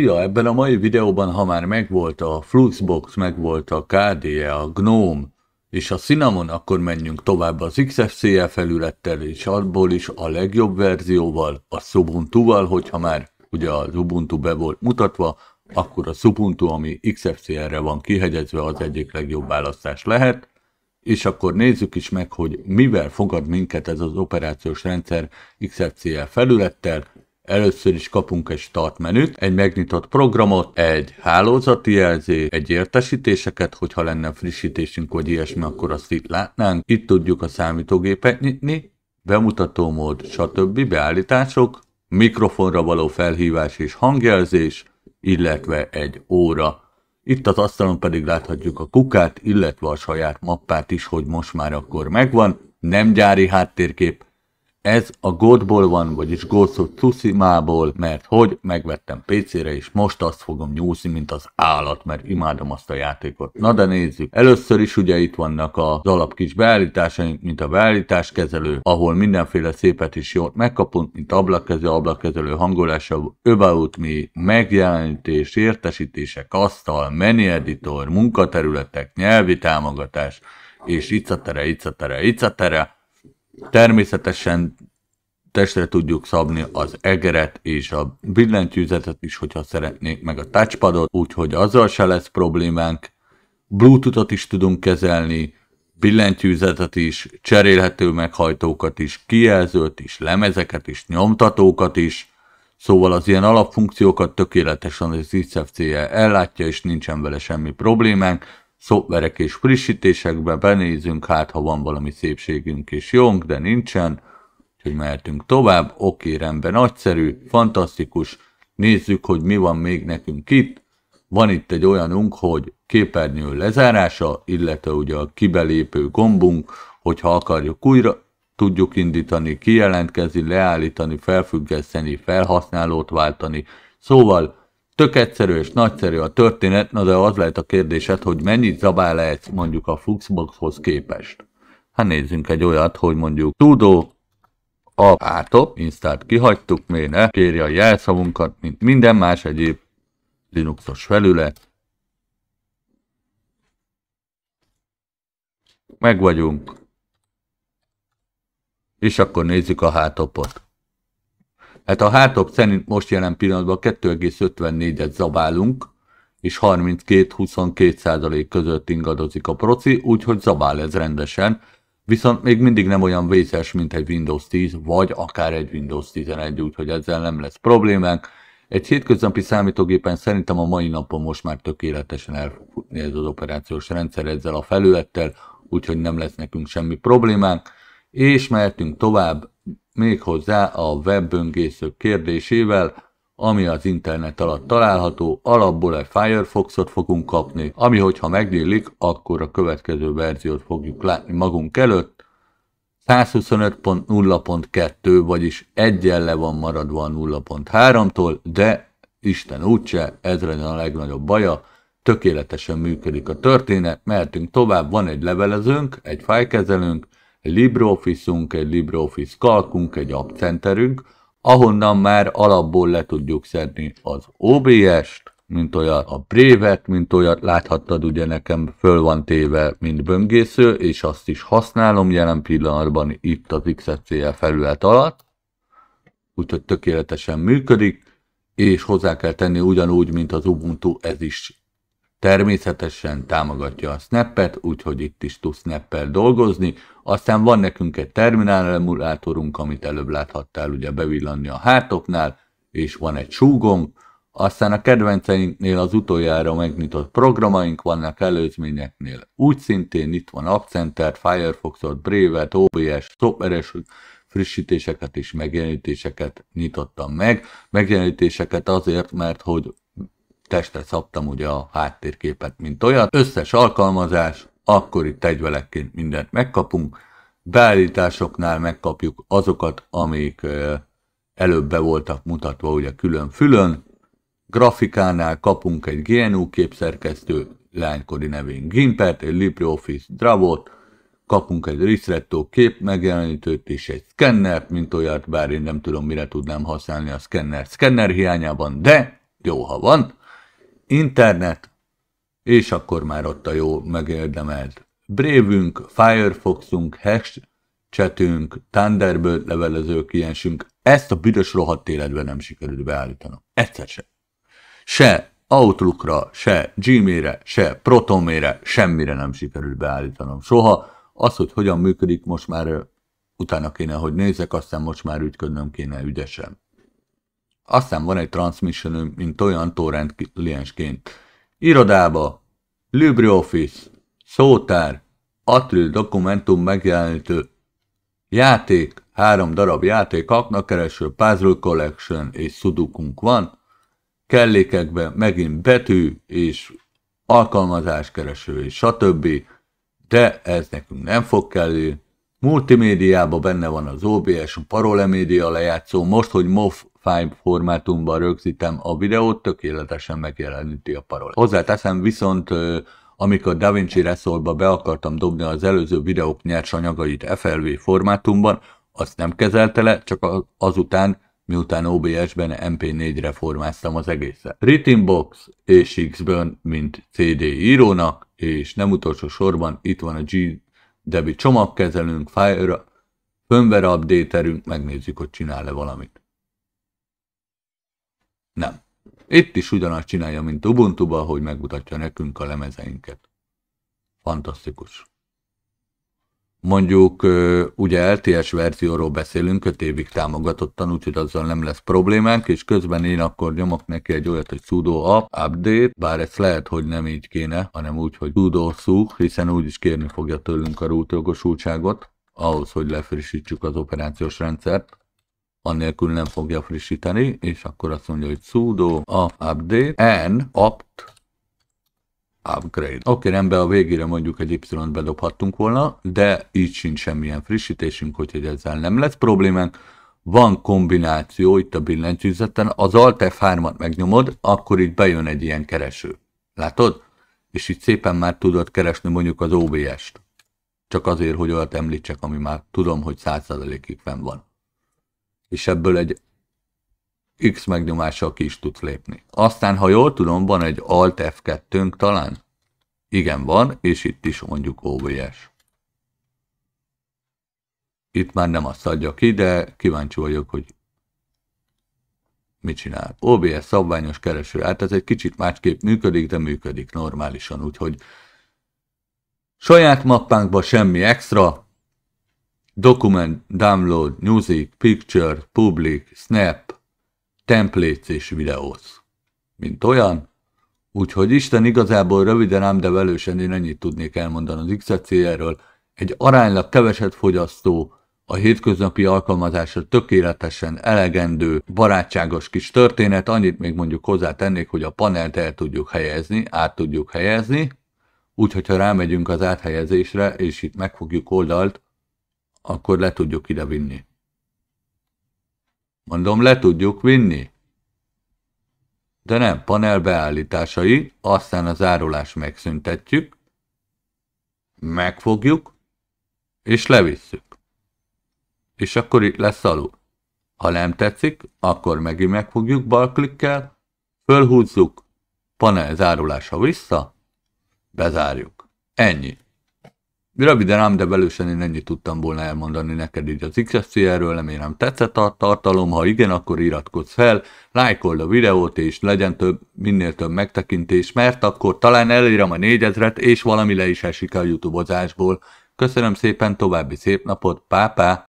Ja, ebben a mai videóban, ha már megvolt a Fluxbox, megvolt a KDE, a GNOME és a Cinnamon, akkor menjünk tovább az XFCE felülettel, és abból is a legjobb verzióval, a subuntu val hogyha már ugye az Ubuntu be volt mutatva, akkor a Subuntu, ami XFCE-re van kihegyezve, az egyik legjobb választás lehet. És akkor nézzük is meg, hogy mivel fogad minket ez az operációs rendszer XFCE felülettel, Először is kapunk egy start menüt, egy megnyitott programot, egy hálózati jelző, egy értesítéseket, hogyha lenne frissítésünk vagy ilyesmi, akkor azt itt látnánk. Itt tudjuk a számítógépet nyitni, mód, stb. beállítások, mikrofonra való felhívás és hangjelzés, illetve egy óra. Itt az asztalon pedig láthatjuk a kukát, illetve a saját mappát is, hogy most már akkor megvan. Nem gyári háttérkép, ez a Godból van, vagyis Ghost of Tsushima-ból, mert hogy megvettem PC-re, és most azt fogom nyúzni, mint az állat, mert imádom azt a játékot. Na de nézzük. Először is ugye itt vannak az alap kis beállításaink, mint a beállításkezelő, ahol mindenféle szépet is jót megkapunk, mint ablakkezelő, ablakkezelő hangolása, about me, megjelenítés, értesítések, asztal, menu editor, munkaterületek, nyelvi támogatás, és icatere, icatere, icatere, Természetesen testre tudjuk szabni az egeret és a billentyűzetet is, hogyha szeretnék, meg a touchpadot, úgyhogy azzal se lesz problémánk. Bluetooth-ot is tudunk kezelni, billentyűzetet is, cserélhető meghajtókat is, kijelzőt is, lemezeket is, nyomtatókat is, szóval az ilyen alapfunkciókat tökéletesen az XFCE ellátja, és nincsen vele semmi problémánk szoftverek és frissítésekbe, benézünk, hát ha van valami szépségünk és jónk, de nincsen, úgyhogy mehetünk tovább, oké, rendben, nagyszerű, fantasztikus, nézzük, hogy mi van még nekünk itt, van itt egy olyanunk, hogy képernyő lezárása, illetve ugye a kibelépő gombunk, hogyha akarjuk újra tudjuk indítani, kijelentkezni, leállítani, felfüggeszteni, felhasználót váltani. Szóval Tök egyszerű és nagyszerű a történet, na de az lehet a kérdésed, hogy mennyit zabál lehetsz mondjuk a Fluxboxhoz képest. Hát nézzünk egy olyat, hogy mondjuk tudó a átop, instát kihagytuk, miért ne kérje a jelszavunkat, mint minden más egyéb Linuxos felület. Meg vagyunk. És akkor nézzük a hátopot. Hát a hátop szerint most jelen pillanatban 2,54-et zabálunk, és 32-22 százalék között ingadozik a proci, úgyhogy zabál ez rendesen, viszont még mindig nem olyan vészes, mint egy Windows 10, vagy akár egy Windows 11, úgyhogy ezzel nem lesz problémánk. Egy hétköznapi számítógépen szerintem a mai napon most már tökéletesen el fog futni ez az operációs rendszer ezzel a felülettel, úgyhogy nem lesz nekünk semmi problémánk, és mehetünk tovább, méghozzá a webböngészők kérdésével, ami az internet alatt található, alapból egy Firefoxot fogunk kapni, ami hogyha megnyílik, akkor a következő verziót fogjuk látni magunk előtt, 125.0.2, vagyis egyen le van maradva a 0.3-tól, de Isten úgyse, ez legyen a legnagyobb baja, tökéletesen működik a történet, mehetünk tovább, van egy levelezőnk, egy fájkezelőnk, LibreOffice-unk, egy LibreOffice kalkunk, egy Centerünk, ahonnan már alapból le tudjuk szedni az OBS-t, mint olyat, a brevet, mint olyat, láthattad ugye nekem föl van téve, mint böngésző, és azt is használom jelen pillanatban itt az XFCL felület alatt, úgyhogy tökéletesen működik, és hozzá kell tenni ugyanúgy, mint az Ubuntu, ez is természetesen támogatja a snappet, úgyhogy itt is tud snappel dolgozni. Aztán van nekünk egy terminál emulátorunk, amit előbb láthattál ugye bevillanni a hátoknál, és van egy súgom. aztán a kedvenceinknél az utoljára megnyitott programaink vannak előzményeknél. Úgy szintén itt van Accenter, Firefoxot, Brave-et, OBS, szoftveres frissítéseket és megjelenítéseket nyitottam meg. Megjelenítéseket azért, mert hogy testre szabtam ugye a háttérképet, mint olyan. Összes alkalmazás, akkor itt egyvelekként mindent megkapunk. Beállításoknál megkapjuk azokat, amik előbb be voltak mutatva ugye külön-fülön. Grafikánál kapunk egy GNU képszerkesztő, lánykori nevén Gimpert, egy LibreOffice Dravot, kapunk egy Risretto kép megjelenítőt és egy szkennert, mint olyat, bár én nem tudom, mire tudnám használni a szkennert szkenner hiányában, de jó, ha van. Internet, és akkor már ott a jó megérdemelt. Brévünk, Firefoxunk, hash csetünk, Thunderbird levelező kliensünk, ezt a büdös rohadt életben nem sikerült beállítanom. Egyszer se. Se Outlookra, se Gmailre, se proton semmire nem sikerült beállítanom. Soha az, hogy hogyan működik, most már utána kéne, hogy nézek, aztán most már ügyködnöm kéne ügyesen. Aztán van egy transmission mint olyan torrent kliensként. Irodába, LibreOffice, szótár, Atril dokumentum megjelenítő, játék, három darab játék, aknakereső, puzzle collection és sudokunk van, kellékekben megint betű és alkalmazáskereső és stb. De ez nekünk nem fog kellni. Multimédiában benne van az OBS, a Parole Media lejátszó, most, hogy MOF file formátumban rögzítem a videót, tökéletesen megjeleníti a parolát. Hozzáteszem viszont, amikor DaVinci Resolve-ba be akartam dobni az előző videók nyersanyagait FLV formátumban, azt nem kezelte le, csak azután, miután OBS-ben MP4-re formáztam az egészet. Rhythmbox és Xburn, mint CD írónak, és nem utolsó sorban itt van a GDebi csomagkezelünk, Fire, firmware update megnézzük, hogy csinál-e valamit. Nem. Itt is ugyanazt csinálja, mint ubuntu hogy megmutatja nekünk a lemezeinket. Fantasztikus. Mondjuk, ugye LTS verzióról beszélünk, 5 évig támogatottan, úgyhogy azzal nem lesz problémánk, és közben én akkor nyomok neki egy olyat, hogy sudo app, update, bár ez lehet, hogy nem így kéne, hanem úgy, hogy sudo su, hiszen úgy is kérni fogja tőlünk a root jogosultságot, ahhoz, hogy lefrissítsük az operációs rendszert annélkül nem fogja frissíteni, és akkor azt mondja, hogy sudo a update and apt upgrade. Oké, okay, rendben a végére mondjuk egy Y-t bedobhattunk volna, de így sincs semmilyen frissítésünk, hogy ezzel nem lesz problémánk. Van kombináció itt a billentyűzeten, az Alt F3-at megnyomod, akkor itt bejön egy ilyen kereső. Látod? És itt szépen már tudod keresni mondjuk az OBS-t. Csak azért, hogy olyat említsek, ami már tudom, hogy 100%-ig fenn van és ebből egy X megnyomással ki is tudsz lépni. Aztán, ha jól tudom, van egy Alt f 2 talán? Igen, van, és itt is mondjuk OBS. Itt már nem azt adja ki, de kíváncsi vagyok, hogy mit csinál. OBS szabványos kereső, hát ez egy kicsit másképp működik, de működik normálisan, úgyhogy saját mappánkban semmi extra, Document, Download, Music, Picture, Public, Snap, Templates és Videos. Mint olyan, Úgyhogy Isten igazából röviden ám, de velősen én ennyit tudnék elmondani az XCR-ről. E Egy aránylag keveset fogyasztó, a hétköznapi alkalmazásra tökéletesen elegendő, barátságos kis történet, annyit még mondjuk hozzátennék, hogy a panelt el tudjuk helyezni, át tudjuk helyezni, úgyhogy ha rámegyünk az áthelyezésre, és itt megfogjuk oldalt, akkor le tudjuk ide vinni. Mondom, le tudjuk vinni? De nem, panel beállításai, aztán az árulás megszüntetjük, megfogjuk, és levisszük. És akkor itt lesz alul. Ha nem tetszik, akkor megint megfogjuk klikkel, fölhúzzuk, panel zárulása vissza, bezárjuk. Ennyi. Röviden ám, de belősen én ennyit tudtam volna elmondani neked így az XSCR-ről, remélem tetszett a tartalom, ha igen, akkor iratkozz fel, lájkold a videót, és legyen több, minél több megtekintés, mert akkor talán elérem a négyezret, és valami le is esik a youtube -ozásból. Köszönöm szépen, további szép napot, pápá!